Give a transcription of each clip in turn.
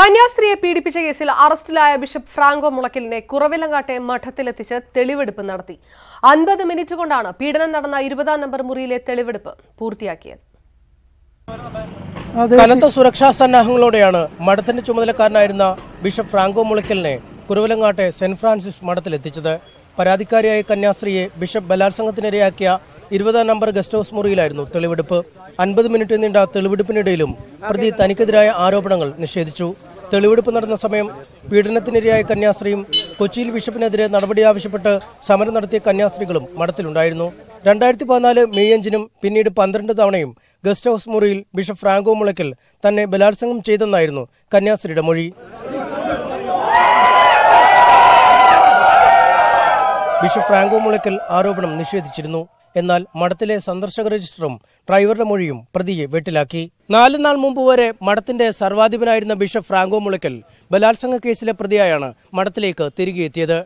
കന്യാസ്ത്രീയെ പീഡിപ്പിച്ച കേസിൽ അറസ്റ്റിലായ ബിഷപ്പ് ഫ്രാങ്കോ മുളക്കലിനെ കുറവിലങ്ങാട്ടെ മഠത്തിലെത്തിച്ച് തെളിവെടുപ്പ് നടത്തി അൻപത് മിനിറ്റ് കൊണ്ടാണ് പീഡനം നടന്ന ഇരുപതാം നമ്പർ മുറിയിലെ തെളിവെടുപ്പ് പൂർത്തിയാക്കിയത് കനത്ത സുരക്ഷാ സന്നാഹങ്ങളോടെയാണ് മഠത്തിന്റെ ചുമതലക്കാരനായിരുന്ന ബിഷപ്പ് ഫ്രാങ്കോ മുളയ്ക്കലിനെ കുറവിലങ്ങാട്ടെ സെന്റ് ഫ്രാൻസിസ് മഠത്തിലെത്തിച്ചത് പരാതിക്കാരിയായ കന്യാസ്ത്രീയെ ബിഷപ്പ് ബലാത്സംഗത്തിനിരയാക്കിയ ഇരുപതാം നമ്പർ ഗസ്റ്റ് ഹൗസ് മുറിയിലായിരുന്നു തെളിവെടുപ്പ് അൻപത് മിനിറ്റ് നീണ്ട തെളിവെടുപ്പിനിടയിലും പ്രതി തനിക്കെതിരായ ആരോപണങ്ങൾ നിഷേധിച്ചു തെളിവെടുപ്പ് നടന്ന സമയം പീഡനത്തിനിരയായ കന്യാസ്ത്രീയും കൊച്ചിയിൽ ബിഷപ്പിനെതിരെ നടപടി ആവശ്യപ്പെട്ട് സമരം നടത്തിയ കന്യാസ്ത്രീകളും മഠത്തിലുണ്ടായിരുന്നു രണ്ടായിരത്തി പതിനാല് മെയ് അഞ്ചിനും പിന്നീട് പന്ത്രണ്ട് തവണയും ഗസ്റ്റ് ഹൌസ് മുറിയിൽ ബിഷപ്പ് ഫ്രാങ്കോ മുളയ്ക്കൽ തന്നെ ബലാത്സംഗം ചെയ്തെന്നായിരുന്നു കന്യാസ്ത്രീയുടെ മൊഴി ബിഷപ്പ് ഫ്രാങ്കോ മുളയ്ക്കൽ ആരോപണം നിഷേധിച്ചിരുന്നു എന്നാൽ മഠത്തിലെ സന്ദർശക രജിസ്റ്ററും ഡ്രൈവറുടെ മൊഴിയും പ്രതിയെ വെട്ടിലാക്കി നാല് നാൾ മുമ്പ് വരെ മഠത്തിന്റെ സർവാധിപനായിരുന്ന ബിഷപ്പ് ഫ്രാങ്കോ മുളയ്ക്കൽ ബലാത്സംഗ കേസിലെ പ്രതിയായാണ് മഠത്തിലേക്ക് തിരികെ എത്തിയത്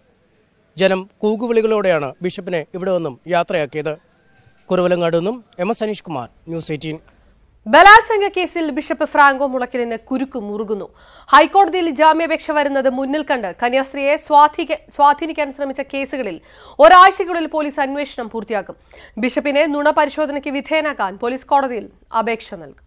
ജനം കൂകുവിളികളോടെയാണ് ബിഷപ്പിനെ ഇവിടെ നിന്നും യാത്രയാക്കിയത് കുറവലങ്ങാട് നിന്നും M S Aneesh Kumar news eighteen ബലാത്സംഗ കേസിൽ ബിഷപ്പ് ഫ്രാങ്കോ മുളയ്ക്കലിന് കുരുക്ക് മുറുകുന്നു ഹൈക്കോടതിയിൽ ജാമ്യാപേക്ഷ വരുന്നത് മുന്നിൽ കണ്ട് കന്യാസ്ത്രീയെ സ്വാധീനിക്കാൻ ശ്രമിച്ച കേസുകളിൽ ഒരാഴ്ചയ്ക്കുള്ളിൽ പോലീസ് അന്വേഷണം പൂർത്തിയാക്കും ബിഷപ്പിനെ നുണ പരിശോധനയ്ക്ക് വിധേയനാക്കാൻ പോലീസ് കോടതിയിൽ അപേക്ഷ നൽകും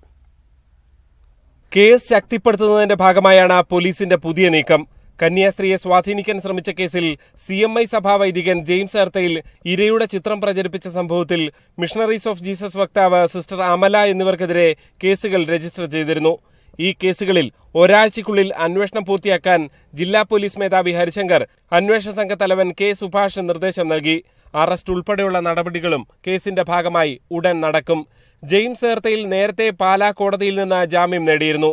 കേസ് ശക്തിപ്പെടുത്തുന്നതിന്റെ ഭാഗമായാണ് പോലീസിന്റെ പുതിയ നീക്കം കന്യാസ്ത്രീയെ സ്വാധീനിക്കാൻ ശ്രമിച്ച കേസിൽ സി എം ഐ സഭാ വൈദികൻ ജെയിംസ് ഏർത്തയിൽ ഇരയുടെ ചിത്രം പ്രചരിപ്പിച്ച സംഭവത്തിൽ മിഷണറീസ് ഓഫ് ജീസസ് വക്താവ് സിസ്റ്റർ അമല എന്നിവർക്കെതിരെ കേസുകൾ രജിസ്റ്റർ ചെയ്തിരുന്നു ഈ കേസുകളിൽ ഒരാഴ്ചയ്ക്കുള്ളിൽ അന്വേഷണം പൂർത്തിയാക്കാൻ ജില്ലാ പോലീസ് മേധാവി ഹരിശങ്കർ അന്വേഷണ സംഘ തലവൻ കെ സുഭാഷ് നിർദ്ദേശം നൽകി അറസ്റ്റ് ഉൾപ്പെടെയുള്ള നടപടികളും കേസിന്റെ ഭാഗമായി ഉടൻ നടക്കും ജെയിംസ് ഏർത്തയിൽ നേരത്തെ പാലാ കോടതിയിൽ നിന്ന് ജാമ്യം നേടിയിരുന്നു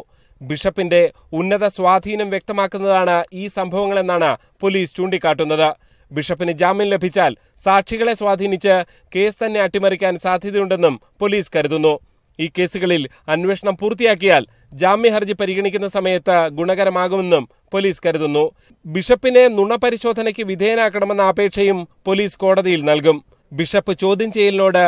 ബിഷപ്പിന്റെ ഉന്നത സ്വാധീനം വ്യക്തമാക്കുന്നതാണ് ഈ സംഭവങ്ങളെന്നാണ് പോലീസ് ചൂണ്ടിക്കാട്ടുന്നത് ബിഷപ്പിന് ജാമ്യം ലഭിച്ചാൽ സാക്ഷികളെ സ്വാധീനിച്ച് കേസ് തന്നെ അട്ടിമറിക്കാൻ സാധ്യതയുണ്ടെന്നും പോലീസ് കരുതുന്നു ഈ കേസുകളിൽ അന്വേഷണം പൂർത്തിയാക്കിയാൽ ജാമ്യഹർജി പരിഗണിക്കുന്ന സമയത്ത് ഗുണകരമാകുമെന്നും പോലീസ് കരുതുന്നു ബിഷപ്പിനെ നുണപരിശോധനയ്ക്ക് വിധേയനാക്കണമെന്ന അപേക്ഷയും പോലീസ് കോടതിയിൽ നൽകും ബിഷപ്പ് ചോദ്യം ചെയ്യലിനോട്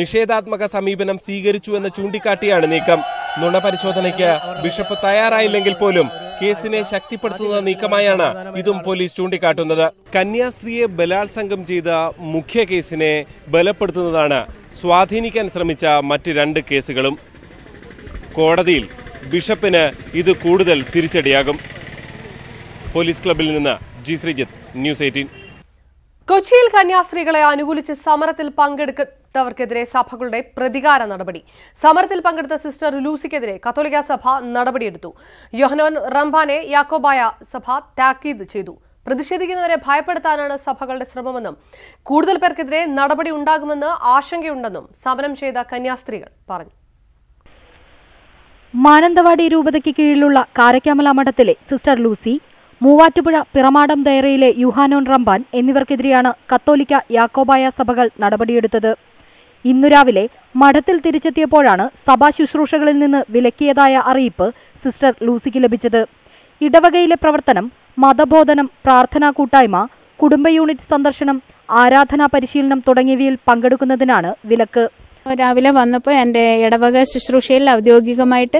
നിഷേധാത്മക സമീപനം സ്വീകരിച്ചുവെന്ന് ചൂണ്ടിക്കാട്ടിയാണ് നീക്കം നുണ പരിശോധനയ്ക്ക് ബിഷപ്പ് തയ്യാറായില്ലെങ്കിൽ പോലും കേസിനെ ശക്തിപ്പെടുത്തുന്ന നീക്കമായാണ് ഇതും പോലീസ് ചൂണ്ടിക്കാട്ടുന്നത് കന്യാസ്ത്രീയെ ബലാത്സംഗം ചെയ്ത മുഖ്യ കേസിനെ ബലപ്പെടുത്തുന്നതാണ് സ്വാധീനിക്കാൻ ശ്രമിച്ച മറ്റ് രണ്ട് കേസുകളും കോടതിയിൽ ബിഷപ്പിന് ഇത് കൂടുതൽ തിരിച്ചടിയാകും പോലീസ് ക്ലബിൽ നിന്ന് ജി ശ്രീജിത്ത് ന്യൂസ് എയ്റ്റീൻ കൊച്ചിയിൽ കന്യാസ്ത്രീകളെ അനുകൂലിച്ച് സമരത്തിൽ പങ്കെടുത്തവർക്കെതിരെ സഭകളുടെ പ്രതികാര നടപടി സമരത്തിൽ പങ്കെടുത്ത സിസ്റ്റർ ലൂസിക്കെതിരെ കത്തോലിക്ക സഭ നടപടിയെടുത്തു യോഹനോൻ റംബാനെ യാക്കോബായ സഭ താക്കീത് ചെയ്തു പ്രതിഷേധിക്കുന്നവരെ ഭയപ്പെടുത്താനാണ് സഭകളുടെ ശ്രമമെന്നും കൂടുതൽ പേർക്കെതിരെ നടപടി ഉണ്ടാകുമെന്ന് ആശങ്കയുണ്ടെന്നും സമരം ചെയ്ത കന്യാസ്ത്രീകൾ പറഞ്ഞു മാനന്തവാടി രൂപതയ്ക്ക് കീഴിലുള്ള കാരക്കാമല മഠത്തിലെ സിസ്റ്റർ ലൂസി മൂവാറ്റുപുഴ പിറമാടം ദയറയിലെ യുഹാനോൻ റമ്പാൻ എന്നിവർക്കെതിരെയാണ് കത്തോലിക്ക യാക്കോബായ സഭകൾ നടപടിയെടുത്തത് ഇന്നു രാവിലെ മഠത്തിൽ തിരിച്ചെത്തിയപ്പോഴാണ് സഭാ ശുശ്രൂഷകളിൽ നിന്ന് വിലക്കിയതായ അറിയിപ്പ് സിസ്റ്റർ ലൂസിക്ക് ലഭിച്ചത് ഇടവകയിലെ പ്രവർത്തനം മതബോധനം പ്രാർത്ഥനാ കൂട്ടായ്മ കുടുംബ യൂണിറ്റ് സന്ദർശനം ആരാധനാ പരിശീലനം തുടങ്ങിയവയിൽ പങ്കെടുക്കുന്നതിനാണ് വിലക്ക് രാവിലെ വന്നപ്പോൾ എൻ്റെ ഇടവക ശുശ്രൂഷയിൽ ഔദ്യോഗികമായിട്ട്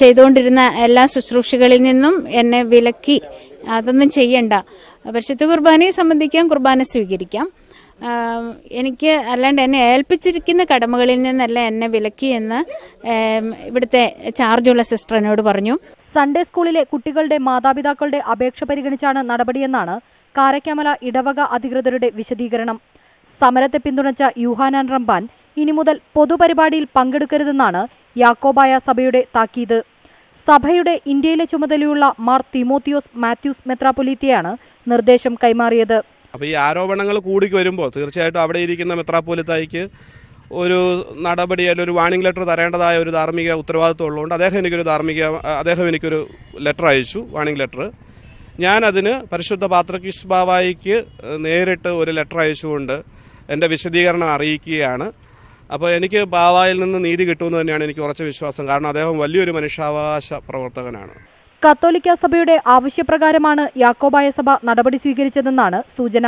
ചെയ്തുകൊണ്ടിരുന്ന എല്ലാ ശുശ്രൂഷകളിൽ നിന്നും എന്നെ വിലക്കി അതൊന്നും ചെയ്യണ്ട പരിശുദ്ധ കുർബാനയെ സംബന്ധിക്കാം കുർബാന സ്വീകരിക്കാം എനിക്ക് അല്ലാണ്ട് എന്നെ ഏൽപ്പിച്ചിരിക്കുന്ന കടമകളിൽ നിന്നല്ല എന്നെ വിലക്കി എന്ന് ഇവിടുത്തെ ചാർജുള്ള സിസ്റ്ററിനോട് പറഞ്ഞു സൺഡേ സ്കൂളിലെ കുട്ടികളുടെ മാതാപിതാക്കളുടെ അപേക്ഷ പരിഗണിച്ചാണ് നടപടിയെന്നാണ് കാരക്കാമല ഇടവക അധികൃതരുടെ വിശദീകരണം സമരത്തെ പിന്തുണച്ച യുഹാനാൻ റംബാൻ ഇനി മുതൽ പൊതുപരിപാടിയിൽ പങ്കെടുക്കരുതെന്നാണ് യാക്കോബായ സഭയുടെ താക്കീത് സഭയുടെ ഇന്ത്യയിലെ ചുമതലയുള്ള മാർ തിമോത്തിയോസ് മാത്യൂസ് മെത്രാപൊലീത്തിയാണ് നിർദ്ദേശം കൈമാറിയത് അപ്പോൾ ഈ ആരോപണങ്ങൾ കൂടി വരുമ്പോൾ തീർച്ചയായിട്ടും അവിടെ ഇരിക്കുന്ന മെത്രാപൊലിത്തായിക്ക് ഒരു നടപടി അല്ലെങ്കിൽ ഒരു വാണിംഗ് ലെറ്റർ തരേണ്ടതായ ഒരു ധാർമ്മിക ഉത്തരവാദിത്വം ഉള്ളതുകൊണ്ട് അദ്ദേഹം എനിക്കൊരു ധാർമ്മിക അദ്ദേഹം എനിക്കൊരു ലെറ്റർ അയച്ചു വാണിംഗ് ലെറ്റർ ഞാൻ അതിന് പരിശുദ്ധ പാത്രകിഷ് ബാവായിക്ക് നേരിട്ട് ഒരു ലെറ്റർ അയച്ചുകൊണ്ട് എൻ്റെ വിശദീകരണം അറിയിക്കുകയാണ് അപ്പോൾ എനിക്ക് ബാവായിൽ നിന്ന് നീതി കിട്ടുമെന്ന് തന്നെയാണ് എനിക്ക് ഉറച്ച വിശ്വാസം കാരണം അദ്ദേഹം വലിയൊരു മനുഷ്യാവകാശ പ്രവർത്തകനാണ് കത്തോലിക്ക സഭയുടെ ആവശ്യപ്രകാരമാണ് യാക്കോബായ സഭ നടപടി സ്വീകരിച്ചതെന്നാണ് സൂചന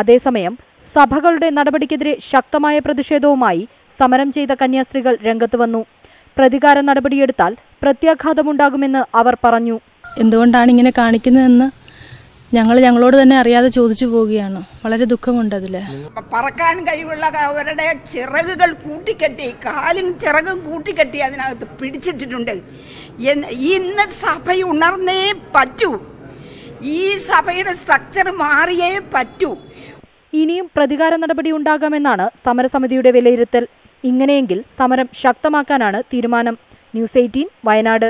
അതേസമയം സഭകളുടെ നടപടിക്കെതിരെ ശക്തമായ പ്രതിഷേധവുമായി സമരം ചെയ്ത കന്യാസ്ത്രീകൾ രംഗത്ത് വന്നു പ്രതികാര നടപടിയെടുത്താൽ പ്രത്യാഘാതമുണ്ടാകുമെന്ന് അവർ പറഞ്ഞു എന്തുകൊണ്ടാണ് ഇങ്ങനെ കാണിക്കുന്നതെന്ന് ഞങ്ങൾ ഞങ്ങളോട് തന്നെ അറിയാതെ ചോദിച്ചു പോവുകയാണ് വളരെ ദുഃഖമുണ്ട് അതിൽ പറക്കാൻ കഴിവുള്ള അവരുടെ ചിറകുകൾ കൂട്ടിക്കെട്ടി കാലും ചിറകും കൂട്ടിക്കെട്ടി അതിനകത്ത് പിടിച്ചിട്ടിട്ടുണ്ട് ഇന്ന് സഭ ഉണർന്നേ പറ്റൂ ഈ സഭയുടെ സ്ട്രക്ചർ മാറിയേ പറ്റൂ ഇനിയും പ്രതികാര നടപടി ഉണ്ടാകാമെന്നാണ് സമരസമിതിയുടെ വിലയിരുത്തൽ ഇങ്ങനെയെങ്കിൽ സമരം ശക്തമാക്കാനാണ് തീരുമാനം ന്യൂസ് എയ്റ്റീൻ വയനാട്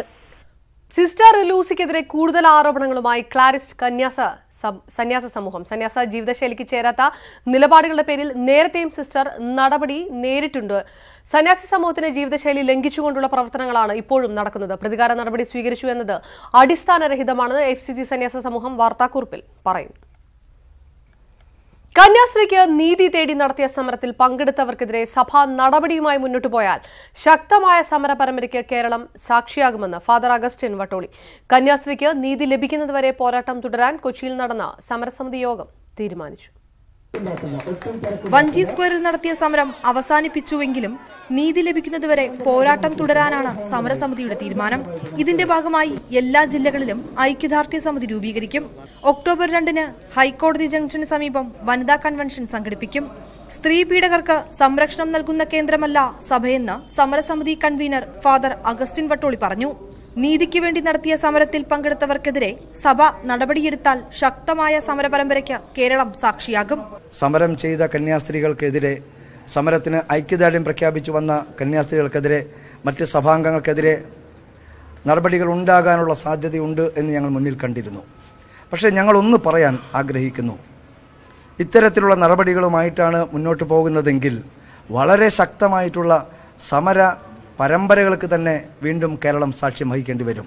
സിസ്റ്റർ ലൂസിക്കെതിരെ കൂടുതൽ ആരോപണങ്ങളുമായി ക്ലാരിസ്റ്റ് കന്യാസ സന്യാസ സമൂഹം സന്യാസ ജീവിതശൈലിക്ക് ചേരാത്ത നിലപാടുകളുടെ പേരിൽ നേരത്തെയും സിസ്റ്റർ നടപടി നേരിട്ടുണ്ട് സന്യാസി സമൂഹത്തിന്റെ ജീവിതശൈലി ലംഘിച്ചുകൊണ്ടുള്ള പ്രവർത്തനങ്ങളാണ് ഇപ്പോഴും നടക്കുന്നത് പ്രതികാര നടപടി സ്വീകരിച്ചു എന്നത് അടിസ്ഥാനരഹിതമാണെന്ന് എഫ് സി സന്യാസ സമൂഹം വാർത്താക്കുറിപ്പിൽ പറയുന്നു കന്യാസ്ത്രീക്ക് നീതി തേടി നടത്തിയ സമരത്തിൽ പങ്കെടുത്തവർക്കെതിരെ സഭ നടപടിയുമായി മുന്നോട്ടു പോയാൽ ശക്തമായ സമരപരമ്പരയ്ക്ക് കേരളം സാക്ഷിയാകുമെന്ന് ഫാദർ അഗസ്റ്റിൻ വട്ടോളി കന്യാസ്ത്രീക്ക് നീതി ലഭിക്കുന്നതുവരെ പോരാട്ടം തുടരാൻ കൊച്ചിയിൽ നടന്ന സമരസമിതി യോഗം തീരുമാനിച്ചു വഞ്ചി സ്ക്വയറിൽ നടത്തിയ സമരം അവസാനിപ്പിച്ചുവെങ്കിലും നീതി ലഭിക്കുന്നതുവരെ പോരാട്ടം തുടരാനാണ് സമരസമിതിയുടെ തീരുമാനം ഇതിന്റെ ഭാഗമായി എല്ലാ ജില്ലകളിലും ഐക്യദാർഢ്യ സമിതി രൂപീകരിക്കും ഒക്ടോബർ രണ്ടിന് ഹൈക്കോടതി ജംഗ്ഷന് സമീപം വനിതാ കൺവെൻഷൻ സംഘടിപ്പിക്കും സ്ത്രീ പീഡകർക്ക് സംരക്ഷണം നൽകുന്ന കേന്ദ്രമല്ല സഭയെന്ന് സമരസമിതി കൺവീനർ ഫാദർ അഗസ്റ്റിൻ വട്ടോളി പറഞ്ഞു നീതിക്ക് വേണ്ടി നടത്തിയ സമരത്തിൽ പങ്കെടുത്തവർക്കെതിരെ സഭ നടപടിയെടുത്താൽ ശക്തമായ സമരപരമ്പരയ്ക്ക് കേരളം സാക്ഷിയാകും സമരം ചെയ്ത കന്യാസ്ത്രീകൾക്കെതിരെ സമരത്തിന് ഐക്യദാർഢ്യം പ്രഖ്യാപിച്ചു വന്ന കന്യാസ്ത്രീകൾക്കെതിരെ മറ്റ് സഭാംഗങ്ങൾക്കെതിരെ നടപടികൾ ഉണ്ടാകാനുള്ള സാധ്യതയുണ്ട് എന്ന് ഞങ്ങൾ മുന്നിൽ കണ്ടിരുന്നു പക്ഷേ ഞങ്ങൾ ഒന്ന് പറയാൻ ആഗ്രഹിക്കുന്നു ഇത്തരത്തിലുള്ള നടപടികളുമായിട്ടാണ് മുന്നോട്ട് പോകുന്നതെങ്കിൽ വളരെ ശക്തമായിട്ടുള്ള സമര പരമ്പരകൾക്ക് തന്നെ വീണ്ടും കേരളം സാക്ഷ്യം വഹിക്കേണ്ടി വരും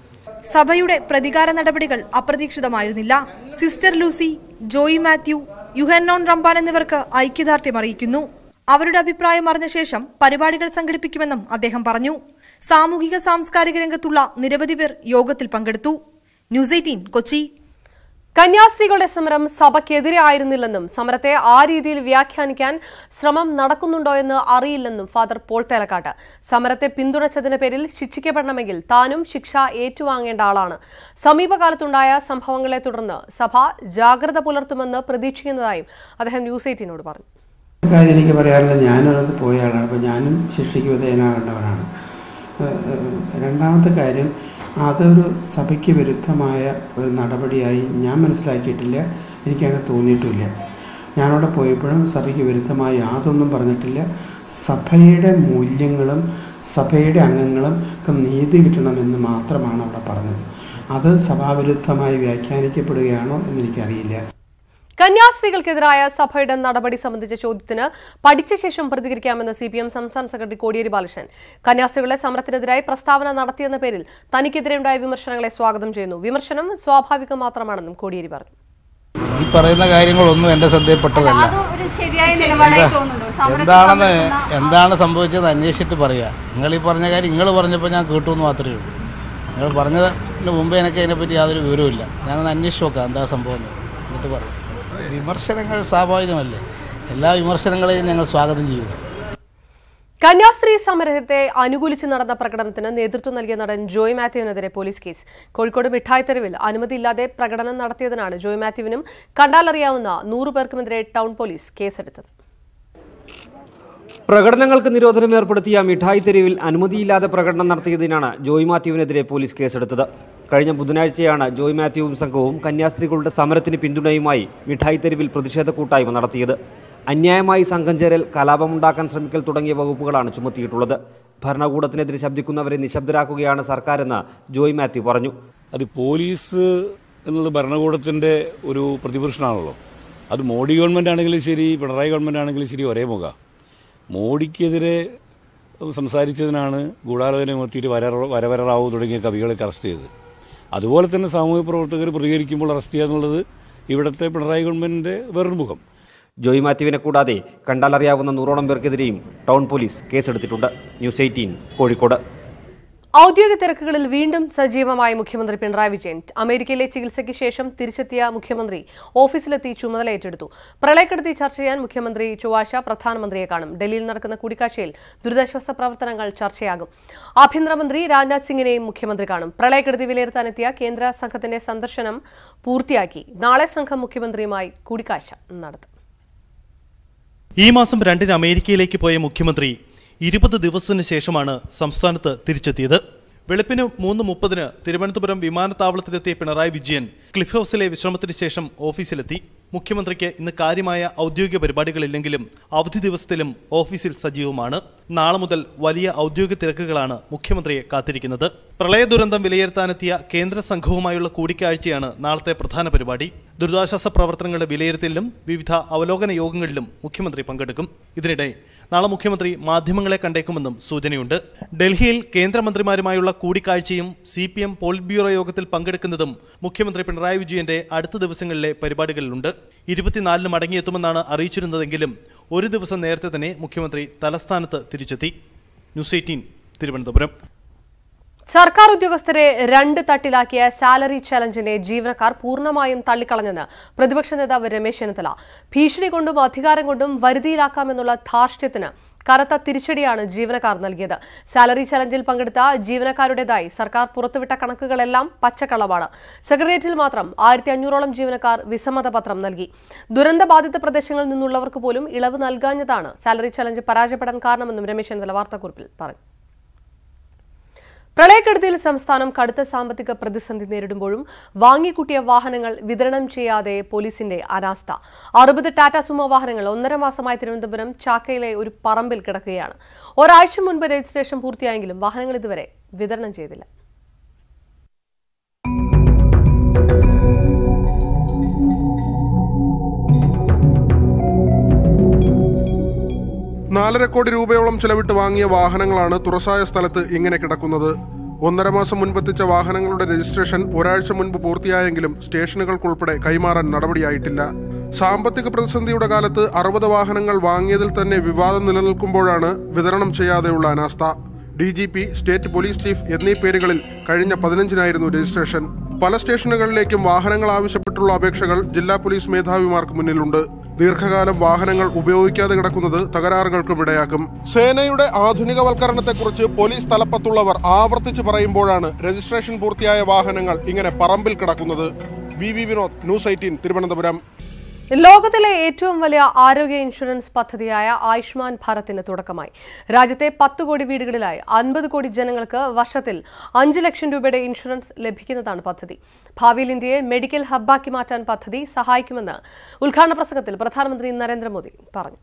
സഭയുടെ പ്രതികാര നടപടികൾ അപ്രതീക്ഷിതമായിരുന്നില്ല സിസ്റ്റർ ലൂസി ജോയി മാത്യു യുഹെന്നോൺ റംബാൻ എന്നിവർക്ക് ഐക്യദാർഢ്യം അറിയിക്കുന്നു അവരുടെ അഭിപ്രായം അറിഞ്ഞ ശേഷം പരിപാടികൾ സംഘടിപ്പിക്കുമെന്നും അദ്ദേഹം പറഞ്ഞു സാമൂഹിക സാംസ്കാരിക രംഗത്തുള്ള നിരവധി പേർ യോഗത്തിൽ പങ്കെടുത്തു ന്യൂസ് എയ്റ്റീൻ കൊച്ചി കന്യാസ്ത്രീകളുടെ സമരം സഭയ്ക്കെതിരെ ആയിരുന്നില്ലെന്നും സമരത്തെ ആ രീതിയിൽ വ്യാഖ്യാനിക്കാൻ ശ്രമം നടക്കുന്നുണ്ടോ എന്ന് അറിയില്ലെന്നും ഫാദർ പോൾ തേലക്കാട്ട് സമരത്തെ പിന്തുണച്ചതിന്റെ പേരിൽ ശിക്ഷിക്കപ്പെടണമെങ്കിൽ താനും ശിക്ഷ ഏറ്റുവാങ്ങേണ്ട ആളാണ് സമീപകാലത്തുണ്ടായ സംഭവങ്ങളെ തുടർന്ന് സഭ ജാഗ്രത പുലർത്തുമെന്ന് പ്രതീക്ഷിക്കുന്നതായും അദ്ദേഹം ന്യൂസ് എയ്റ്റീനോട് പറഞ്ഞു കാര്യം എനിക്ക് പറയാറില്ല ഞാനത് പോയ ആളാണ് ഞാനും ശിക്ഷയ്ക്ക് രണ്ടാമത്തെ കാര്യം അതൊരു സഭയ്ക്ക് വിരുദ്ധമായ ഒരു നടപടിയായി ഞാൻ മനസ്സിലാക്കിയിട്ടില്ല എനിക്കങ്ങനെ തോന്നിയിട്ടുമില്ല ഞാനവിടെ പോയപ്പോഴും സഭയ്ക്ക് വിരുദ്ധമായി യാതൊന്നും പറഞ്ഞിട്ടില്ല സഭയുടെ മൂല്യങ്ങളും സഭയുടെ അംഗങ്ങളും ഒക്കെ നീതി കിട്ടണമെന്ന് മാത്രമാണ് അവിടെ പറഞ്ഞത് അത് സഭാവിരുദ്ധമായി വ്യാഖ്യാനിക്കപ്പെടുകയാണോ എന്നെനിക്കറിയില്ല കന്യാസ്ത്രീകൾക്കെതിരായ സഭയുടെ നടപടി സംബന്ധിച്ച ചോദ്യത്തിന് പഠിച്ച ശേഷം പ്രതികരിക്കാമെന്ന് സി പി എം സംസ്ഥാന സെക്രട്ടറി കോടിയേരി ബാലകൃഷ്ണൻ കന്യാസ്ത്രീകളെ സമരത്തിനെതിരായി പ്രസ്താവന നടത്തിയെന്ന പേരിൽ തനിക്കെതിരെയുണ്ടായ വിമർശനങ്ങളെ സ്വാഗതം ചെയ്യുന്നു വിമർശനം സ്വാഭാവികം മാത്രമാണെന്നും കോടിയേരി പറഞ്ഞു ഈ പറയുന്ന കാര്യങ്ങളൊന്നും എന്റെ ശ്രദ്ധയിൽപ്പെട്ടതല്ല എന്താണെന്ന് എന്താണ് സംഭവിച്ചത് അന്വേഷിച്ചിട്ട് പറയുക നിങ്ങൾ ഈ പറഞ്ഞ കാര്യം നിങ്ങൾ പറഞ്ഞപ്പോൾ ഞാൻ കേട്ടു എന്ന് മാത്രമേ ഉള്ളൂ നിങ്ങൾ പറഞ്ഞതിന് മുമ്പ് എനിക്ക് അതിനെപ്പറ്റി യാതൊരു വിവരവും ഇല്ല ഞാനത് അന്വേഷിച്ച് നോക്കാം എന്താ സംഭവം എന്നിട്ട് പറയും വിമർശനങ്ങൾ സ്വാഭാവികമല്ലേ എല്ലാ വിമർശനങ്ങളെയും ഞങ്ങൾ സ്വാഗതം ചെയ്യുന്നു കന്യാസ്ത്രീ സമരത്തെ അനുകൂലിച്ച് നടന്ന പ്രകടനത്തിന് നേതൃത്വം നൽകിയ നടൻ ജോയ് മാത്യുവിനെതിരെ പോലീസ് കേസ് കോഴിക്കോട് മിഠായിത്തെരുവിൽ അനുമതിയില്ലാതെ പ്രകടനം നടത്തിയതിനാണ് ജോയ് മാത്യുവിനും കണ്ടാലറിയാവുന്ന നൂറു പേർക്കുമെതിരെ ടൗൺ പോലീസ് കേസെടുത്തത് പ്രകടനങ്ങൾക്ക് നിരോധനം ഏർപ്പെടുത്തിയ മിഠായിത്തെരുവിൽ അനുമതിയില്ലാതെ പ്രകടനം നടത്തിയതിനാണ് ജോയ് മാത്യുവിനെതിരെ പോലീസ് കേസെടുത്തത് കഴിഞ്ഞ ബുധനാഴ്ചയാണ് ജോയ് മാത്യുവും സംഘവും കന്യാസ്ത്രീകളുടെ സമരത്തിന് പിന്തുണയുമായി മിഠായി തെരുവിൽ പ്രതിഷേധ കൂട്ടായ്മ നടത്തിയത് അന്യായമായി സംഘം ചേരൽ കലാപമുണ്ടാക്കാൻ ശ്രമിക്കൽ തുടങ്ങിയ വകുപ്പുകളാണ് ചുമത്തിയിട്ടുള്ളത് ഭരണകൂടത്തിനെതിരെ ശബ്ദിക്കുന്നവരെ നിശബ്ദരാക്കുകയാണ് സർക്കാരെന്ന് ജോയ് മാത്യു പറഞ്ഞു അത് പോലീസ് എന്നത് ഭരണകൂടത്തിന്റെ ഒരു പ്രതിപക്ഷമാണല്ലോ അത് മോഡി ഗവൺമെന്റ് ആണെങ്കിലും ശരി പിണറായി ഗവൺമെന്റ് ആണെങ്കിലും ശരി ഒരേ മുഖ മോഡിക്കെതിരെ സംസാരിച്ചതിനാണ് ഗൂഢാലോചന മുത്തിയിട്ട് വരവരറാവു തുടങ്ങിയ കവികളൊക്കെ അറസ്റ്റ് ചെയ്തത് അതുപോലെ തന്നെ സാമൂഹ്യ പ്രവർത്തകർ പ്രതികരിക്കുമ്പോൾ അറസ്റ്റ് ചെയ്യുക എന്നുള്ളത് ഇവിടുത്തെ പിണറായി ഗവൺമെന്റിന്റെ വേറൊരു മുഖം ജോയി മാത്യുവിനെ കൂടാതെ കണ്ടാലറിയാവുന്ന നൂറോളം പേർക്കെതിരെയും ടൗൺ പോലീസ് കേസെടുത്തിട്ടുണ്ട് ന്യൂസ് എയ്റ്റീൻ കോഴിക്കോട് ഔദ്യോഗിക തിരക്കുകളിൽ വീണ്ടും സജീവമായ മുഖ്യമന്ത്രി പിണറായി വിജയൻ അമേരിക്കയിലെ ചികിത്സയ്ക്ക് ശേഷം തിരിച്ചെത്തിയ മുഖ്യമന്ത്രി ഓഫീസിലെത്തി ചുമതല ഏറ്റെടുത്തു പ്രളയക്കെടുത്തി ചർച്ച ചെയ്യാൻ മുഖ്യമന്ത്രി ചൊവ്വാഴ്ച പ്രധാനമന്ത്രിയെ കാണും ഡൽഹിയിൽ നടക്കുന്ന കൂടിക്കാഴ്ചയിൽ ദുരിതാശ്വാസ പ്രവർത്തനങ്ങൾ ചർച്ചയാകും ആഭ്യന്തരമന്ത്രി രാജ്നാഥ് സിംഗിനെയും മുഖ്യമന്ത്രി കാണും പ്രളയക്കെടുതി വിലയിരുത്താനെത്തിയ കേന്ദ്ര സംഘത്തിന്റെ സന്ദർശനം പൂർത്തിയാക്കി നാളെ സംഘം മുഖ്യമന്ത്രിയുമായി കൂടിക്കാഴ്ച നടത്തും ഈ മാസം രണ്ടിന് അമേരിക്കയിലേക്ക് പോയ മുഖ്യമന്ത്രി ഇരുപത് ദിവസത്തിന് ശേഷമാണ് സംസ്ഥാനത്ത് തിരിച്ചെത്തിയത് വെളുപ്പിന് മൂന്ന് മുപ്പതിന് തിരുവനന്തപുരം വിമാനത്താവളത്തിലെത്തിയ പിണറായി വിജയൻ ക്ലിഫ് ഹൌസിലെ വിശ്രമത്തിന് ശേഷം ഓഫീസിലെത്തി മുഖ്യമന്ത്രിക്ക് ഇന്ന് കാര്യമായ ഔദ്യോഗിക പരിപാടികളില്ലെങ്കിലും അവധി ദിവസത്തിലും ഓഫീസിൽ സജീവമാണ് നാളെ മുതൽ വലിയ ഔദ്യോഗിക തിരക്കുകളാണ് മുഖ്യമന്ത്രിയെ കാത്തിരിക്കുന്നത് പ്രളയ ദുരന്തം വിലയിരുത്താനെത്തിയ കേന്ദ്ര സംഘവുമായുള്ള കൂടിക്കാഴ്ചയാണ് നാളത്തെ പ്രധാന പരിപാടി ദുരിതാശ്വാസ പ്രവർത്തനങ്ങളുടെ വിലയിരുത്തലിലും വിവിധ അവലോകന യോഗങ്ങളിലും മുഖ്യമന്ത്രി പങ്കെടുക്കും ഇതിനിടെ നാളെ മുഖ്യമന്ത്രി മാധ്യമങ്ങളെ കണ്ടേക്കുമെന്നും സൂചനയുണ്ട് ഡൽഹിയിൽ കേന്ദ്രമന്ത്രിമാരുമായുള്ള കൂടിക്കാഴ്ചയും C P M polit bureau യോഗത്തിൽ പങ്കെടുക്കുന്നതും മുഖ്യമന്ത്രി പിണറായി വിജയന്റെ അടുത്ത ദിവസങ്ങളിലെ പരിപാടികളിലുണ്ട് ഇരുപത്തിനാലിന് മടങ്ങിയെത്തുമെന്നാണ് അറിയിച്ചിരുന്നതെങ്കിലും ഒരു ദിവസം നേരത്തെ തന്നെ മുഖ്യമന്ത്രി തലസ്ഥാനത്ത് തിരിച്ചെത്തി ന്യൂസ് എയ്റ്റീൻ തിരുവനന്തപുരം സർക്കാർ ഉദ്യോഗസ്ഥരെ രണ്ട് തട്ടിലാക്കിയ സാലറി ചലഞ്ചിനെ ജീവനക്കാർ പൂർണ്ണമായും തള്ളിക്കളഞ്ഞെന്ന് പ്രതിപക്ഷ നേതാവ് രമേശ് ചെന്നിത്തല ഭീഷണി കൊണ്ടും അധികാരം കൊണ്ടും വരുതിയിലാക്കാമെന്നുള്ള ധാർഷ്ട്യത്തിന് കനത്ത തിരിച്ചടിയാണ് ജീവനക്കാർ നൽകിയത് സാലറി ചലഞ്ചിൽ പങ്കെടുത്ത ജീവനക്കാരുടേതായി സർക്കാർ പുറത്തുവിട്ട കണക്കുകളെല്ലാം പച്ചക്കളവാണ് സെക്രട്ടേറിയറ്റിൽ മാത്രം ആയിരത്തി അഞ്ഞൂറോളം ജീവനക്കാർ വിസമ്മതപത്രം നൽകി ദുരന്തബാധിത പ്രദേശങ്ങളിൽ നിന്നുള്ളവർക്ക് പോലും ഇളവ് നൽകാഞ്ഞതാണ് സാലറി ചലഞ്ച് പരാജയപ്പെടാൻ കാരണമെന്നും രമേശ് ചെന്നിത്തല വാർത്താക്കുറിപ്പിൽ പറഞ്ഞു പ്രളയക്കെടുതിയിൽ സംസ്ഥാനം കടുത്ത സാമ്പത്തിക പ്രതിസന്ധി നേരിടുമ്പോഴും വാങ്ങിക്കൂട്ടിയ വാഹനങ്ങൾ വിതരണം ചെയ്യാതെ പോലീസിന്റെ അനാസ്ഥ അറുപത് ടാറ്റ സുമോ വാഹനങ്ങൾ ഒന്നര മാസമായി തിരുവനന്തപുരം ചാക്കയിലെ ഒരു പറമ്പിൽ കിടക്കുകയാണ് ഒരാഴ്ച മുൻപ് രജിസ്ട്രേഷൻ പൂർത്തിയായെങ്കിലും വാഹനങ്ങൾ ഇതുവരെ വിതരണം ചെയ്തില്ല നാലര കോടി രൂപയോളം ചെലവിട്ട് വാങ്ങിയ വാഹനങ്ങളാണ് തുറസായ സ്ഥലത്ത് ഇങ്ങനെ കിടക്കുന്നത് ഒന്നര മാസം മുൻപെത്തിച്ച വാഹനങ്ങളുടെ രജിസ്ട്രേഷൻ ഒരാഴ്ച മുൻപ് പൂർത്തിയായെങ്കിലും സ്റ്റേഷനുകൾക്കുൾപ്പെടെ കൈമാറാൻ നടപടിയായിട്ടില്ല സാമ്പത്തിക പ്രതിസന്ധിയുടെ കാലത്ത് അറുപത് വാഹനങ്ങൾ വാങ്ങിയതിൽ തന്നെ വിവാദം നിലനിൽക്കുമ്പോഴാണ് വിതരണം ചെയ്യാതെയുള്ള അനാസ്ഥ D G P state police chief എന്നീ പേരുകളിൽ കഴിഞ്ഞ പതിനഞ്ചിനായിരുന്നു രജിസ്ട്രേഷൻ പല സ്റ്റേഷനുകളിലേക്കും വാഹനങ്ങൾ ആവശ്യപ്പെട്ടുള്ള അപേക്ഷകൾ ജില്ലാ പോലീസ് മേധാവിമാർക്ക് മുന്നിലുണ്ട് ദീർഘകാലം വാഹനങ്ങൾ ഉപയോഗിക്കാതെ കിടക്കുന്നത് തകരാറുകൾക്കും ഇടയാക്കും സേനയുടെ ആധുനികവൽക്കരണത്തെക്കുറിച്ച് പോലീസ് തലപ്പത്തുള്ളവർ ആവർത്തിച്ച് പറയുമ്പോഴാണ് രജിസ്ട്രേഷൻ പൂർത്തിയായ വാഹനങ്ങൾ ഇങ്ങനെ പറമ്പിൽ കിടക്കുന്നത് V V Vinod news eighteen Thiruvananthapuram ലോകത്തിലെ ഏറ്റവും വലിയ ആരോഗ്യ ഇൻഷുറൻസ് പദ്ധതിയായ ആയുഷ്മാൻ ഭാരത്തിന് തുടക്കമായി രാജ്യത്തെ പത്ത് കോടി വീടുകളിലായി അൻപത് കോടി ജനങ്ങൾക്ക് വർഷത്തിൽ അഞ്ച് ലക്ഷം രൂപയുടെ ഇൻഷുറൻസ് ലഭിക്കുന്നതാണ് പദ്ധതി ഭാവിയിൽ ഇന്ത്യയെ മെഡിക്കൽ ഹബ്ബാക്കി മാറ്റാൻ പദ്ധതി സഹായിക്കുമെന്ന് ഉദ്ഘാടന പ്രസംഗത്തിൽ പ്രധാനമന്ത്രി നരേന്ദ്രമോദി പറഞ്ഞു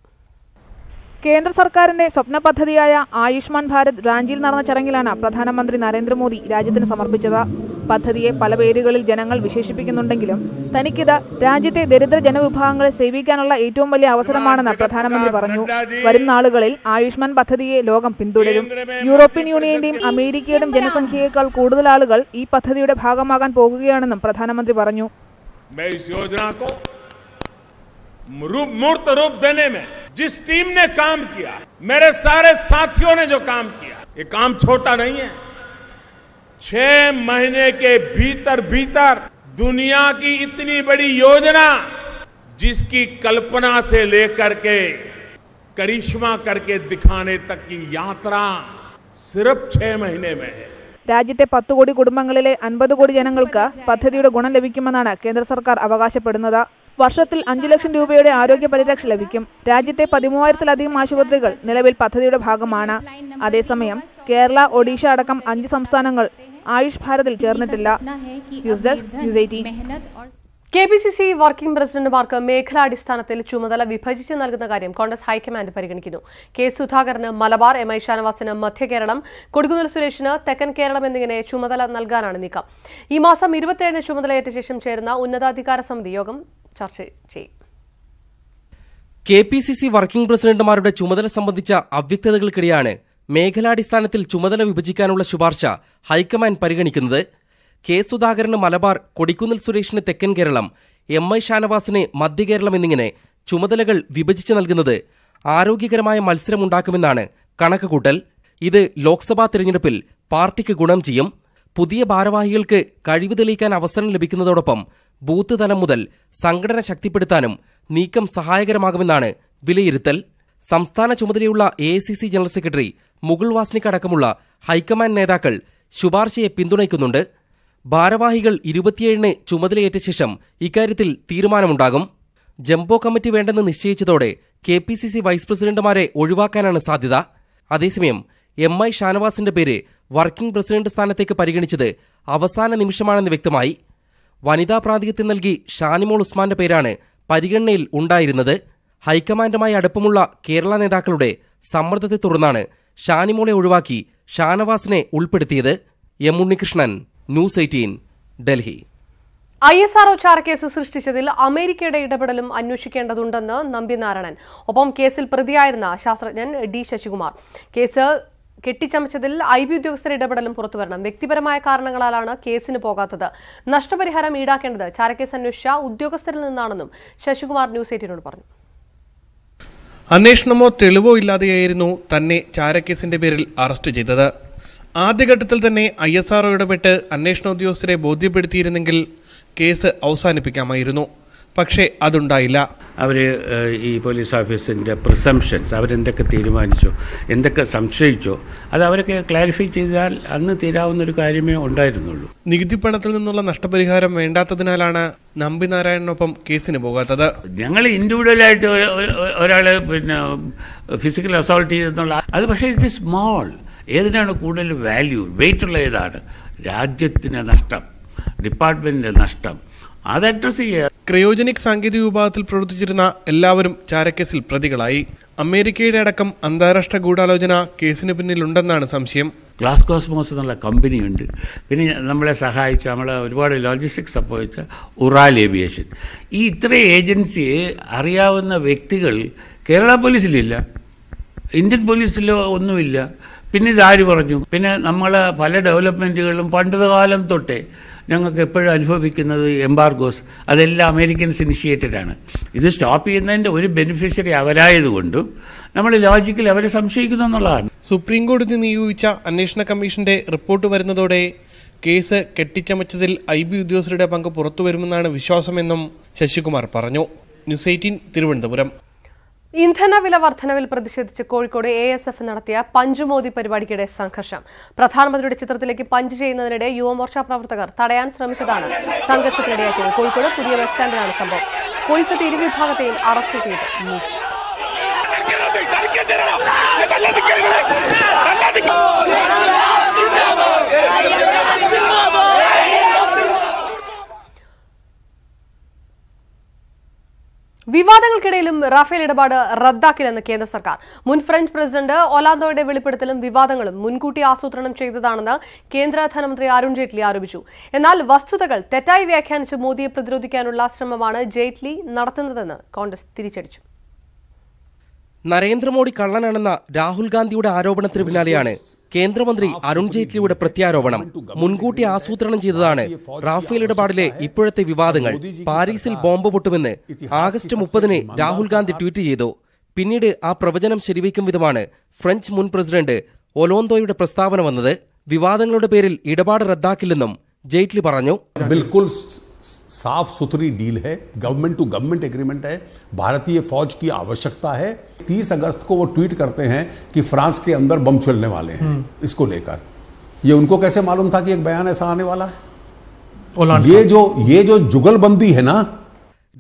കേന്ദ്ര സർക്കാരിന്റെ സ്വപ്ന പദ്ധതിയായ ആയുഷ്മാൻ ഭാരത് റാഞ്ചിയിൽ നടന്ന ചടങ്ങിലാണ് പ്രധാനമന്ത്രി നരേന്ദ്രമോദി രാജ്യത്തിന് സമർപ്പിച്ചത് പദ്ധതിയെ പല പേരുകളിൽ ജനങ്ങൾ വിശേഷിപ്പിക്കുന്നുണ്ടെങ്കിലും തനിക്കിത് രാജ്യത്തെ ദരിദ്ര ജനവിഭാഗങ്ങളെ സേവിക്കാനുള്ള ഏറ്റവും വലിയ അവസരമാണെന്ന് പ്രധാനമന്ത്രി പറഞ്ഞു വരും നാളുകളിൽ ആയുഷ്മാൻ പദ്ധതിയെ ലോകം പിന്തുടരും യൂറോപ്യൻ യൂണിയന്റെയും അമേരിക്കയുടെയും ജനസംഖ്യയേക്കാൾ കൂടുതൽ ആളുകൾ ഈ പദ്ധതിയുടെ ഭാഗമാകാൻ പോകുകയാണെന്നും പ്രധാനമന്ത്രി പറഞ്ഞു जिस टीम ने काम किया मेरे सारे साथियों ने जो काम किया ये काम छोटा नहीं है छह महीने के भीतर भीतर दुनिया की इतनी बड़ी योजना जिसकी कल्पना से लेकर के करिश्मा करके दिखाने तक की यात्रा सिर्फ छह महीने में है राज्य പത്ത് കോടി कुटे അൻപത് കോടി पद्धति गुण ഗുണം ലഭിക്കുമെന്നാണ് सरकार വർഷത്തിൽ അഞ്ചു ലക്ഷം രൂപയുടെ ആരോഗ്യ പരിരക്ഷ ലഭിക്കും രാജ്യത്തെ പതിമൂവായിരത്തിലധികം ആശുപത്രികൾ നിലവിൽ പദ്ധതിയുടെ ഭാഗമാണ് അതേസമയം കേരള ഒഡീഷ അടക്കം അഞ്ച് സംസ്ഥാനങ്ങൾ ആയുഷ് ഭാരതിൽ ചേർന്നിട്ടില്ല K P C C working പ്രസിഡന്റുമാർക്ക് മേഖലാടിസ്ഥാനത്തിൽ ചുമതല വിഭജിച്ച് നൽകുന്ന കാര്യം കോൺഗ്രസ് ഹൈക്കമാൻഡ് പരിഗണിക്കുന്നു കെ സുധാകരന് മലബാർ എം ഐ ഷാനവാസിന് മധ്യകേരളം കൊടികുന്നൽ സുരേഷിന് തെക്കൻ കേരളം എന്നിങ്ങനെ ചുമതല നൽകാനാണ് നീക്കം ഈ മാസം ഇരുപത്തിയേഴിന് ചുമതലയേറ്റ ശേഷം ചേരുന്ന ഉന്നതാധികാര സമിതി യോഗം ചർച്ച ചെയ്യും K P C C working പ്രസിഡന്റുമാരുടെ ചുമതല സംബന്ധിച്ച അവ്യക്തതകൾക്കിടെയാണ് മേഖലാടിസ്ഥാനത്തിൽ ചുമതല വിഭജിക്കാനുള്ള ശുപാർശ ഹൈക്കമാൻഡ് പരിഗണിക്കുന്നത് കെ സുധാകരന് മലബാർ കൊടിക്കുന്നിൽ സുരേഷിന് തെക്കൻ കേരളം എം ഐ ഷാനവാസിന് മധ്യകേരളം എന്നിങ്ങനെ ചുമതലകൾ വിഭജിച്ചു നൽകുന്നത് ആരോഗ്യകരമായ മത്സരമുണ്ടാക്കുമെന്നാണ് കണക്കുകൂട്ടൽ ഇത് ലോക്സഭാ തിരഞ്ഞെടുപ്പിൽ പാർട്ടിക്ക് ഗുണം ചെയ്യും പുതിയ ഭാരവാഹികൾക്ക് കഴിവ് തെളിയിക്കാൻ അവസരം ലഭിക്കുന്നതോടൊപ്പം ബൂത്ത് തലം മുതൽ സംഘടന ശക്തിപ്പെടുത്താനും നീക്കം സഹായകരമാകുമെന്നാണ് വിലയിരുത്തൽ സംസ്ഥാന ചുമതലയുള്ള A general secretary Mukul Wasnik അടക്കമുള്ള ഹൈക്കമാൻഡ് നേതാക്കൾ ശുപാർശയെ പിന്തുണയ്ക്കുന്നുണ്ട് ഭാരവാഹികൾ ഇരുപത്തിയേഴിന് ചുമതലയേറ്റ ശേഷം ഇക്കാര്യത്തിൽ തീരുമാനമുണ്ടാകും ജംബോ കമ്മിറ്റി വേണ്ടെന്ന് നിശ്ചയിച്ചതോടെ K P C C vice പ്രസിഡന്റുമാരെ ഒഴിവാക്കാനാണ് സാധ്യത അതേസമയം എം ഐ ഷാനവാസിന്റെ പേര് വർക്കിംഗ് പ്രസിഡന്റ് സ്ഥാനത്തേക്ക് പരിഗണിച്ചത് അവസാന നിമിഷമാണെന്ന് വ്യക്തമായി വനിതാ പ്രാതിനിധ്യം നൽകി ഷാനിമോൾ ഉസ്മാന്റെ പേരാണ് പരിഗണനയിൽ ഉണ്ടായിരുന്നത് ഹൈക്കമാൻഡുമായി അടുപ്പമുള്ള കേരള നേതാക്കളുടെ സമ്മർദ്ദത്തെ തുടർന്നാണ് ഷാനിമോളെ ഒഴിവാക്കി ഷാനവാസിനെ ഉൾപ്പെടുത്തിയത് M Unnikrishnan news eighteen Delhi I S R O ചാരക്കേസ് സൃഷ്ടിച്ചതിൽ അമേരിക്കയുടെ ഇടപെടലും അന്വേഷിക്കേണ്ടതുണ്ടെന്ന് നമ്പിനാരായണൻ ഒപ്പം കേസിൽ പ്രതിയായിരുന്ന ശാസ്ത്രജ്ഞൻ ഡി ശശികുമാർ കേസ് കെട്ടിച്ചമച്ചതിൽ ഐ ബി ഉദ്യോഗസ്ഥരുടെ ഇടപെടലും പുറത്തുവരണം വ്യക്തിപരമായ കാരണങ്ങളാലാണ് കേസിന് പോകാത്തത് നഷ്ടപരിഹാരം ഈടാക്കേണ്ടത് ചാരക്കേസ് അന്വേഷിച്ച ഉദ്യോഗസ്ഥരിൽ നിന്നാണെന്നും ശശികുമാർ ന്യൂസ് എയ്റ്റിനോട് പറഞ്ഞു അന്വേഷണമോ തെളിവോ ഇല്ലാതെയായിരുന്നു തന്നെ ചാരക്കേസിന്റെ പേരിൽ അറസ്റ്റ് ചെയ്തത് ആദ്യഘട്ടത്തിൽ തന്നെ ഐ എസ് ആർഒ ഇടപെട്ട് അന്വേഷണ ഉദ്യോഗസ്ഥരെ ബോധ്യപ്പെടുത്തിയിരുന്നെങ്കിൽ കേസ് അവസാനിപ്പിക്കാമായിരുന്നു പക്ഷേ അതുണ്ടായില്ല അവർ ഈ പോലീസ് ഓഫീസിൻ്റെ പ്രിസംഷൻസ് അവരെന്തൊക്കെ തീരുമാനിച്ചോ എന്തൊക്കെ സംശയിച്ചോ അത് അവരൊക്കെ ക്ലാരിഫൈ ചെയ്താൽ അന്ന് തീരാവുന്നൊരു കാര്യമേ ഉണ്ടായിരുന്നുള്ളൂ നികുതി പണത്തിൽ നിന്നുള്ള നഷ്ടപരിഹാരം വേണ്ടാത്തതിനാലാണ് നാരായണനൊപ്പം കേസിന് പോകാത്തത് ഞങ്ങൾ ഇൻഡിവിജ്വലായിട്ട് ഒരാൾ പിന്നെ ഫിസിക്കൽ അസോൾട്ട് ചെയ്തെന്നുള്ള അത് പക്ഷേ ഇറ്റ് ഇസ് സ്മോൾ ഏതിനാണ് കൂടുതൽ വാല്യൂ വെയിറ്റുള്ള ഏതാണ് രാജ്യത്തിന് നഷ്ടം ഡിപ്പാർട്ട്മെൻറ്റിൻ്റെ നഷ്ടം അത് അഡ്രസ് ചെയ്യുക ക്രയോജനിക് സാങ്കേതിക വിഭാഗത്തിൽ പ്രവർത്തിച്ചിരുന്ന എല്ലാവരും ചാരക്കേസിൽ പ്രതികളായി അമേരിക്കയുടെ അടക്കം അന്താരാഷ്ട്ര ഗൂഢാലോചന കേസിന് പിന്നിലുണ്ടെന്നാണ് സംശയം ഗ്ലാസ് കോസ്മോസ് എന്നുള്ള കമ്പനിയുണ്ട് പിന്നെ നമ്മളെ സഹായിച്ച നമ്മളെ ഒരുപാട് ലോജിസ്റ്റിക്സ് സപ്പോർട്ട് ഉറാൽ ഏവിയേഷൻ ഈ ഇത്ര ഏജൻസിയെ അറിയാവുന്ന വ്യക്തികൾ കേരള പോലീസിലില്ല ഇന്ത്യൻ പോലീസിലോ ഒന്നുമില്ല പിന്നെ ഇതാര് പറഞ്ഞു പിന്നെ നമ്മൾ പല ഡെവലപ്മെൻറ്റുകളിലും പണ്ടത് കാലം തൊട്ടേ ഞങ്ങൾക്ക് എപ്പോഴും അനുഭവിക്കുന്നത് എംബാർഗോസ് അതെല്ലാം അമേരിക്കൻസ് ഇനിഷ്യേറ്റഡ് ആണ് ഇത് സ്റ്റോപ്പ് ചെയ്യുന്നതിൻ്റെ ഒരു ബെനിഫിഷ്യറി അവരായതുകൊണ്ടും നമ്മൾ ലോജിക്കലി അവരെ സംശയിക്കുന്നു എന്നുള്ളതാണ് സുപ്രീം കോടതി നിയോഗിച്ച അന്വേഷണ കമ്മീഷന്റെ റിപ്പോർട്ട് വരുന്നതോടെ കേസ് കെട്ടിച്ചമച്ചതിൽ ഐ ബി ഉദ്യോഗസ്ഥരുടെ പങ്ക് പുറത്തുവരുമെന്നാണ് വിശ്വാസമെന്നും ശശികുമാർ പറഞ്ഞു ന്യൂസ് എയ്റ്റീൻ തിരുവനന്തപുരം ഇന്ധനവില വർധനവിൽ പ്രതിഷേധിച്ച് കോഴിക്കോട് എ എസ് എഫ് നടത്തിയ പഞ്ചുമോദി പരിപാടിക്കിടെ സംഘർഷം പ്രധാനമന്ത്രിയുടെ ചിത്രത്തിലേക്ക് പഞ്ച് ചെയ്യുന്നതിനിടെ യുവമോർച്ച പ്രവർത്തകർ തടയാൻ ശ്രമിച്ചതാണ് സംഘർഷത്തിനിടയാക്കിയത് കോഴിക്കോട് പുതിയ ബസ് സ്റ്റാൻഡിലാണ് സംഭവം പോലീസ് തിരുവിഭാഗത്തെയും അറസ്റ്റ് ചെയ്തു നീക്കി വിവാദങ്ങൾക്കിടയിലും റാഫേൽ ഇടപാട് റദ്ദാക്കില്ലെന്ന് കേന്ദ്ര സർക്കാർ മുൻ ഫ്രഞ്ച് പ്രസിഡന്റ് ഒലാന്തോയുടെ വെളിപ്പെടുത്തലും വിവാദങ്ങളും മുൻകൂട്ടി ആസൂത്രണം ചെയ്തതാണെന്ന് കേന്ദ്ര ധനമന്ത്രി അരുൺ ജെയ്റ്റ്ലി ആരോപിച്ചു എന്നാൽ വസ്തുതകൾ തെറ്റായി വ്യാഖ്യാനിച്ച് മോദിയെ പ്രതിരോധിക്കാനുള്ള ശ്രമമാണ് ജെയ്റ്റ്ലി നടത്തുന്നതെന്ന് കോൺഗ്രസ് തിരിച്ചടിച്ചു നരേന്ദ്രമോദി കള്ളനാണെന്ന രാഹുൽ ഗാന്ധിയുടെ ആരോപണത്തിന് പിന്നാലെയാണ് കേന്ദ്രമന്ത്രി അരുൺ ജെയ്റ്റ്ലിയുടെ പ്രത്യാരോപണം മുൻകൂട്ടി ആസൂത്രണം ചെയ്തതാണ് റാഫേൽ ഇടപാടിലെ ഇപ്പോഴത്തെ വിവാദങ്ങൾ പാരീസിൽ ബോംബ് പൊട്ടുമെന്ന് ആഗസ്റ്റ് മുപ്പതിന് രാഹുൽ ഗാന്ധി ട്വീറ്റ് ചെയ്തു പിന്നീട് ആ പ്രവചനം ശരിവയ്ക്കും വിധമാണ് ഫ്രഞ്ച് മുൻ പ്രസിഡന്റ് ഒലോന്തോയുടെ പ്രസ്താവന വന്നത് വിവാദങ്ങളുടെ പേരിൽ ഇടപാട് റദ്ദാക്കില്ലെന്നും ജെയ്റ്റ്ലി പറഞ്ഞു साफ सुथरी डील है गवर्नमेंट टू गवर्नमेंट एग्रीमेंट है भारतीय फौज की आवश्यकता है 30 अगस्त को वो ट्वीट करते हैं कि फ्रांस के अंदर बम चलने वाले हैं इसको लेकर ये उनको कैसे मालूम था कि एक बयान ऐसा आने वाला है ये जो ये जो जुगलबंदी है ना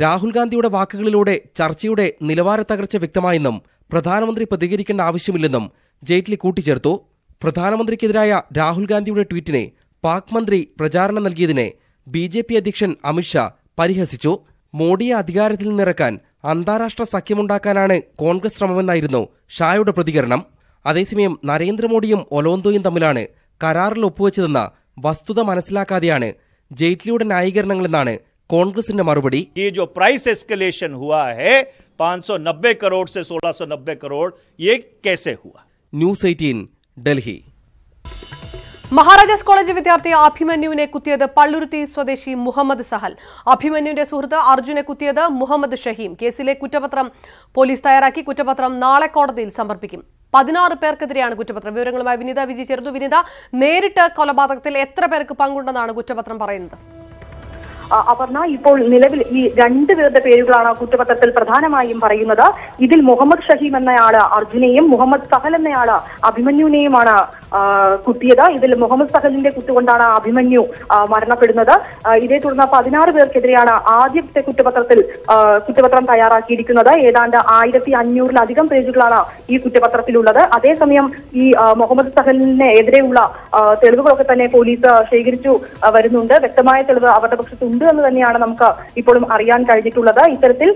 രാഹുൽ ഗാന്ധിയുടെ വാക്കുകളിലൂടെ ചർച്ചയുടെ നിലവാര തകർച്ച വ്യക്തമായെന്നും പ്രധാനമന്ത്രി പ്രതികരിക്കേണ്ട ആവശ്യമില്ലെന്നും ജെയ്റ്റ്ലി കൂട്ടിച്ചേർത്തു പ്രധാനമന്ത്രിക്കെതിരായ രാഹുൽ ഗാന്ധിയുടെ ട്വീറ്റിനെ പാക് മന്ത്രി പ്രചാരണം നൽകിയതിനെ ബി ജെ പി അധ്യക്ഷൻ അമിത്ഷാ പരിഹസിച്ചു മോഡിയെ അധികാരത്തിൽ നിന്നിറക്കാൻ അന്താരാഷ്ട്ര സഖ്യമുണ്ടാക്കാനാണ് കോൺഗ്രസ് ശ്രമമെന്നായിരുന്നു ഷായുടെ പ്രതികരണം അതേസമയം നരേന്ദ്രമോദിയും ഒലോന്തോയും തമ്മിലാണ് കരാറിൽ ഒപ്പുവെച്ചതെന്ന വസ്തുത മനസ്സിലാക്കാതെയാണ് ജെയ്റ്റ്ലിയുടെ ന്യായീകരണങ്ങളെന്നാണ് കോൺഗ്രസിന്റെ മറുപടി ജോ price escalation news eighteen Delhi Maharajas college വിദ്യാർത്ഥി അഭിമന്യുവിനെ കുത്തിയത് പള്ളുരുത്തി സ്വദേശി മുഹമ്മദ് സഹൽ അഭിമന്യുവിന്റെ സുഹൃത്ത് അർജുനെ കുത്തിയത് മുഹമ്മദ് ഷഹീം കേസിലെ കുറ്റപത്രം പോലീസ് തയ്യാറാക്കി കുറ്റപത്രം നാളെ കോടതിയിൽ സമർപ്പിക്കും പതിനാറ് പേർക്കെതിരെയാണ് കുറ്റപത്രം വിവരങ്ങളുമായി വിനിത വിജി ചേർന്നു വിനിത നേരിട്ട് കൊലപാതകത്തിൽ എത്ര പേർക്ക് പങ്കുണ്ടെന്നാണ് കുറ്റപത്രം പറയുന്നത് അപർണ ഇപ്പോൾ നിലവിൽ ഈ പേരുടെ പേരുകളാണ് കുറ്റപത്രത്തിൽ പ്രധാനമായും പറയുന്നത് ഇതിൽ മുഹമ്മദ് ഷഹീം എന്നയാള് അർജുനെയും മുഹമ്മദ് സഹൽ എന്നയാള് അഭിമന്യുവിനെയുമാണ് കുത്തിയത് ഇതിൽ മുഹമ്മദ് സഹലിന്റെ കുത്തുകൊണ്ടാണ് അഭിമന്യു മരണപ്പെടുന്നത് ഇതേ തുടർന്ന് പതിനാറ് പേർക്കെതിരെയാണ് ആദ്യത്തെ കുറ്റപത്രത്തിൽ കുറ്റപത്രം തയ്യാറാക്കിയിരിക്കുന്നത് ഏതാണ്ട് ആയിരത്തി അഞ്ഞൂറിലധികം പേജുകളാണ് ഈ കുറ്റപത്രത്തിലുള്ളത് അതേസമയം ഈ മുഹമ്മദ് സഹലിനെ എതിരെയുള്ള തെളിവുകളൊക്കെ തന്നെ പോലീസ് ശേഖരിച്ചു വരുന്നുണ്ട് വ്യക്തമായ തെളിവ് അവരുടെ പക്ഷത്ത് ഉണ്ട് എന്ന് തന്നെയാണ് നമുക്ക് ഇപ്പോഴും അറിയാൻ കഴിഞ്ഞിട്ടുള്ളത് ഇത്തരത്തിൽ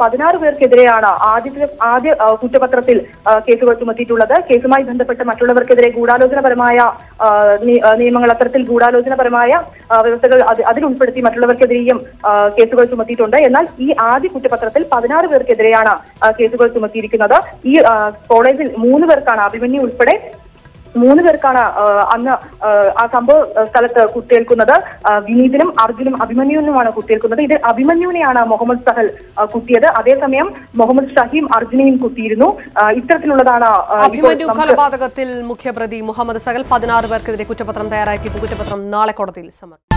പതിനാറ് പേർക്കെതിരെയാണ് ആദ്യത്തെ ആദ്യ കുറ്റപത്രത്തിൽ കേസുകൾ ചുമത്തിയിട്ടുള്ളത് കേസുമായി ബന്ധപ്പെട്ട് മറ്റുള്ളവർക്കെതിരെ ഗൂഢാലോചനപരമായ നിയമങ്ങൾ അത്തരത്തിൽ ഗൂഢാലോചനപരമായ വ്യവസ്ഥകൾ അതിൽ ഉൾപ്പെടുത്തി മറ്റുള്ളവർക്കെതിരെയും കേസുകൾ ചുമത്തിയിട്ടുണ്ട് എന്നാൽ ഈ ആദ്യ കുറ്റപത്രത്തിൽ പതിനാറ് പേർക്കെതിരെയാണ് കേസുകൾ ചുമത്തിയിരിക്കുന്നത് ഈ കോളേജിൽ മൂന്ന് പേർക്കാണ് അഭിമന്യു ഉൾപ്പെടെ മൂന്ന് പേർക്കാണ് അന്ന് ആ സംഭവ സ്ഥലത്ത് കുത്തിയേൽക്കുന്നത് വിനീതിനും അർജുനും അഭിമന്യുവിനുമാണ് കുത്തിയേൽക്കുന്നത് ഇതിൽ അഭിമന്യുവിനെയാണ് മുഹമ്മദ് സഹൽ കുത്തിയത് അതേസമയം മുഹമ്മദ് ഷഹീം അർജുനെയും കുത്തിയിരുന്നു ഇത്തരത്തിലുള്ളതാണ് അഭിമന്യു കൊലപാതകത്തിൽ മുഖ്യപ്രതി മുഹമ്മദ് സഹൽ പതിനാറ് പേർക്കെതിരെ കുറ്റപത്രം തയ്യാറാക്കി കുറ്റപത്രം നാളെ കോടതിയിൽ സമർപ്പിക്കും